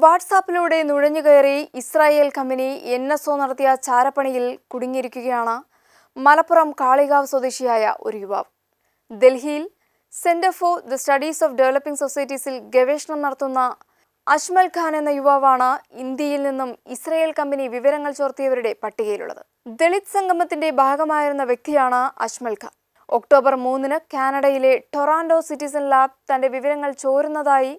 വാട്സാപ്പിലൂടെ നുഴഞ്ഞുകയറി Israel company N S O നടത്തിയ ചാരപ്പണിയിൽ കുടുങ്ങിയിരിക്കുകയാണ് മലപ്പുറം കാളികാവ് സ്വദേശിയായ ഒരു യുവാവ് ഡൽഹിയിൽ centre for the studies of developing സൊസൈറ്റീസിൽ ഗവേഷണം നടത്തുന്ന അഷ്മൽ ഖാൻ എന്ന യുവാവാണ് ഇന്ത്യയിൽ നിന്നും ഇസ്രായേൽ കമ്പനി വിവരങ്ങൾ ചോർത്തിയവരുടെ പട്ടികയിലുള്ളത് ദളിത് സംഗമത്തിന്റെ ഭാഗമായിരുന്ന വ്യക്തിയാണ് അഷ്മൽ ഖാൻ ഒക്ടോബർ മൂന്നിന് കാനഡയിലെ ടൊറാൻഡോ സിറ്റിസൺ ലാബ് തന്റെ വിവരങ്ങൾ ചോരുന്നതായി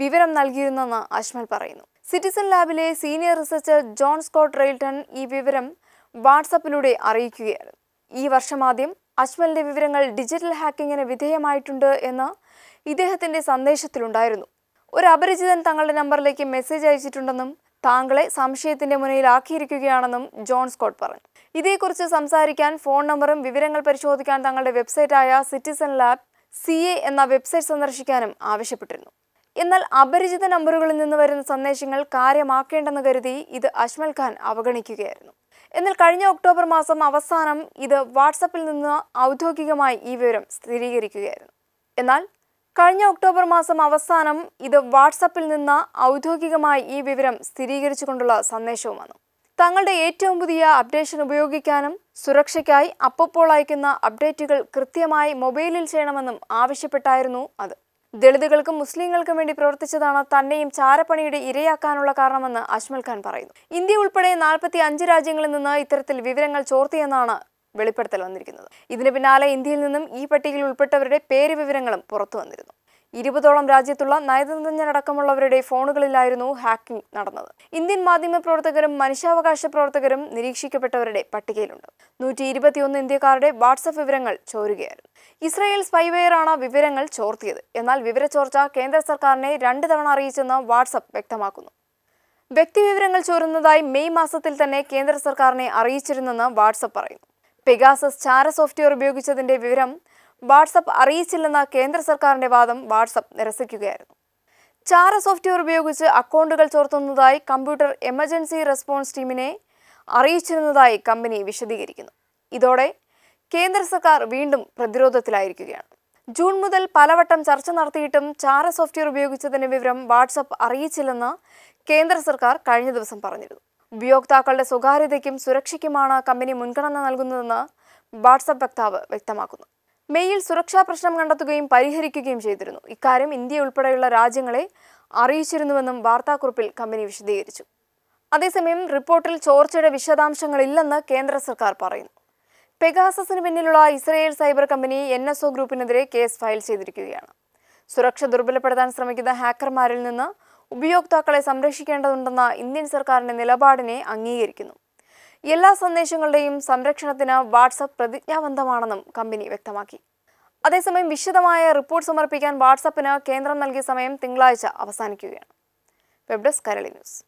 വിവരം നൽകിയിരുന്നെന്ന് അഷ്മൽ പറയുന്നു സിറ്റിസൺ ലാബിലെ senior researcher John Scott Railton ഈ വിവരം വാട്സപ്പിലൂടെ അറിയിക്കുകയാണ് ഈ വർഷമാദ്യം അഷ്മലിന്റെ വിവരങ്ങൾ ഡിജിറ്റൽ ഹാക്കിങ്ങിന് വിധേയമായിട്ടുണ്ട് എന്ന് ഇദ്ദേഹത്തിന്റെ സന്ദേശത്തിലുണ്ടായിരുന്നു ഒരു അപരിചിതൻ തങ്ങളുടെ നമ്പറിലേക്ക് മെസ്സേജ് അയച്ചിട്ടുണ്ടെന്നും താങ്കളെ സംശയത്തിന്റെ മുന്നിലാക്കിയിരിക്കുകയാണെന്നും ജോൺ സ്കോട്ട് പറഞ്ഞു ഇതേക്കുറിച്ച് സംസാരിക്കാൻ ഫോൺ നമ്പറും വിവരങ്ങൾ പരിശോധിക്കാൻ തങ്ങളുടെ വെബ്സൈറ്റായ സിറ്റിസൺ ലാബ് സി എ എന്ന വെബ്സൈറ്റ് സന്ദർശിക്കാനും ആവശ്യപ്പെട്ടിരുന്നു എന്നാൽ അപരിചിത നമ്പറുകളിൽ നിന്ന് വരുന്ന സന്ദേശങ്ങൾ കാര്യമാക്കേണ്ടെന്ന് കരുതി ഇത് അജ്മൽ ഖാൻ അവഗണിക്കുകയായിരുന്നു എന്നാൽ കഴിഞ്ഞ ഒക്ടോബർ മാസം അവസാനം ഇത് വാട്സപ്പിൽ നിന്ന് ഔദ്യോഗികമായി ഈ വിവരം സ്ഥിരീകരിക്കുകയായിരുന്നു എന്നാൽ കഴിഞ്ഞ ഒക്ടോബർ മാസം അവസാനം ഇത് വാട്സപ്പിൽ നിന്ന് ഔദ്യോഗികമായി ഈ വിവരം സ്ഥിരീകരിച്ചുകൊണ്ടുള്ള സന്ദേശവും വന്നു തങ്ങളുടെ ഏറ്റവും പുതിയ അപ്ഡേഷൻ ഉപയോഗിക്കാനും സുരക്ഷയ്ക്കായി അപ്പപ്പോൾ അയക്കുന്ന അപ്ഡേറ്റുകൾ കൃത്യമായി മൊബൈലിൽ ചെയ്യണമെന്നും ആവശ്യപ്പെട്ടായിരുന്നു അത് ദളിതുകൾക്കും മുസ്ലിങ്ങൾക്കും വേണ്ടി പ്രവർത്തിച്ചതാണ് തന്നെയും ചാരപ്പണിയുടെ ഇരയാക്കാനുള്ള കാരണമെന്ന് അജ്മൽ ഖാൻ പറയുന്നു ഇന്ത്യ ഉൾപ്പെടെ നാൽപ്പത്തി രാജ്യങ്ങളിൽ നിന്ന് ഇത്തരത്തിൽ വിവരങ്ങൾ ചോർത്തിയെന്നാണ് വെളിപ്പെടുത്തൽ വന്നിരിക്കുന്നത് ഇതിന് പിന്നാലെ ഇന്ത്യയിൽ നിന്നും ഈ പട്ടികയിൽ ഉൾപ്പെട്ടവരുടെ പേര് വിവരങ്ങളും പുറത്തു വന്നിരുന്നു ഇരുപതോളം രാജ്യത്തുള്ള നയതന്ത്രജ്ഞരടക്കമുള്ളവരുടെ ഫോണുകളിലായിരുന്നു ഹാക്കിംഗ് നടന്നത് ഇന്ത്യൻ മാധ്യമ പ്രവർത്തകരും മനുഷ്യാവകാശ പ്രവർത്തകരും നിരീക്ഷിക്കപ്പെട്ടവരുടെ പട്ടികയിലുണ്ട് നൂറ്റി ഇരുപത്തിയൊന്ന് ഇന്ത്യക്കാരുടെ വാട്സപ്പ് വിവരങ്ങൾ ചോരുകയായിരുന്നു ഇസ്രായേൽ സ്പൈവെയറാണ് വിവരങ്ങൾ ചോർത്തിയത് എന്നാൽ ചോർച്ച കേന്ദ്ര സർക്കാരിനെ രണ്ട് തവണ അറിയിച്ചെന്ന് വാട്സപ്പ് വ്യക്തമാക്കുന്നു വ്യക്തിവിവരങ്ങൾ ചോരുന്നതായി മെയ് മാസത്തിൽ തന്നെ കേന്ദ്ര സർക്കാരിനെ അറിയിച്ചിരുന്നെന്ന് വാട്സപ്പ് പറയുന്നു പെഗാസസ് ചാര സോഫ്റ്റ്വെയർ ഉപയോഗിച്ചതിന്റെ വിവരം വാട്സപ്പ് അറിയിച്ചില്ലെന്ന കേന്ദ്ര സർക്കാരിന്റെ വാദം വാട്സപ്പ് നിരസിക്കുകയായിരുന്നു ചാര സോഫ്റ്റ്വെയർ ഉപയോഗിച്ച് അക്കൗണ്ടുകൾ ചോർത്തുന്നതായി കമ്പ്യൂട്ടർ എമർജൻസി റെസ്പോൺസ് ടീമിനെ അറിയിച്ചിരുന്നതായി കമ്പനി വിശദീകരിക്കുന്നു ഇതോടെ കേന്ദ്ര സർക്കാർ വീണ്ടും പ്രതിരോധത്തിലായിരിക്കുകയാണ് ജൂൺ മുതൽ പലവട്ടം ചർച്ച നടത്തിയിട്ടും ചാര സോഫ്റ്റ്വെയർ ഉപയോഗിച്ചതിന്റെ വിവരം വാട്സപ്പ് അറിയിച്ചില്ലെന്ന് കേന്ദ്ര സർക്കാർ കഴിഞ്ഞ ദിവസം പറഞ്ഞിരുന്നു ഉപയോക്താക്കളുടെ സ്വകാര്യതയ്ക്കും സുരക്ഷയ്ക്കുമാണ് കമ്പനി മുൻഗണന നൽകുന്നതെന്ന് വാട്സപ്പ് വക്താവ് വ്യക്തമാക്കുന്നു മെയിൽ സുരക്ഷാ പ്രശ്നം കണ്ടെത്തുകയും പരിഹരിക്കുകയും ചെയ്തിരുന്നു ഇക്കാര്യം ഇന്ത്യ ഉൾപ്പെടെയുള്ള രാജ്യങ്ങളെ അറിയിച്ചിരുന്നുവെന്നും വാർത്താക്കുറിപ്പിൽ കമ്പനി വിശദീകരിച്ചു അതേസമയം റിപ്പോർട്ടിൽ ചോർച്ചയുടെ വിശദാംശങ്ങളില്ലെന്ന് കേന്ദ്ര സർക്കാർ പറയുന്നു പെഗാസസിന് പിന്നിലുള്ള Israel cyber company N S O ഗ്രൂപ്പിനെതിരെ കേസ് ഫയൽ ചെയ്തിരിക്കുകയാണ് സുരക്ഷ ദുർബലപ്പെടുത്താൻ ശ്രമിക്കുന്ന ഹാക്കർമാരിൽ നിന്ന് ഉപയോക്താക്കളെ സംരക്ഷിക്കേണ്ടതുണ്ടെന്ന ഇന്ത്യൻ സർക്കാരിന്റെ നിലപാടിനെ അംഗീകരിക്കുന്നു എല്ലാ സന്ദേശങ്ങളുടെയും സംരക്ഷണത്തിന് വാട്സപ്പ് പ്രതിജ്ഞാബദ്ധമാണെന്നും കമ്പനി വ്യക്തമാക്കി അതേസമയം വിശദമായ റിപ്പോർട്ട് സമർപ്പിക്കാൻ വാട്സപ്പിന് കേന്ദ്രം നൽകിയ സമയം തിങ്കളാഴ്ച അവസാനിക്കുകയാണ് വെബ് ഡെസ്ക് കരളി ന്യൂസ്